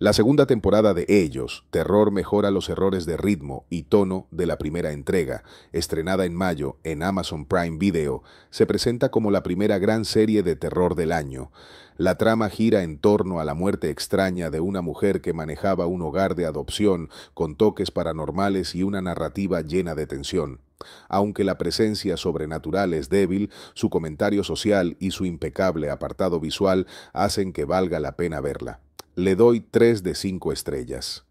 La segunda temporada de Ellos, Terror mejora los errores de ritmo y tono de la primera entrega, estrenada en mayo en Amazon Prime Video, se presenta como la primera gran serie de terror del año. La trama gira en torno a la muerte extraña de una mujer que manejaba un hogar de adopción con toques paranormales y una narrativa llena de tensión. Aunque la presencia sobrenatural es débil, su comentario social y su impecable apartado visual hacen que valga la pena verla le doy 3 de 5 estrellas.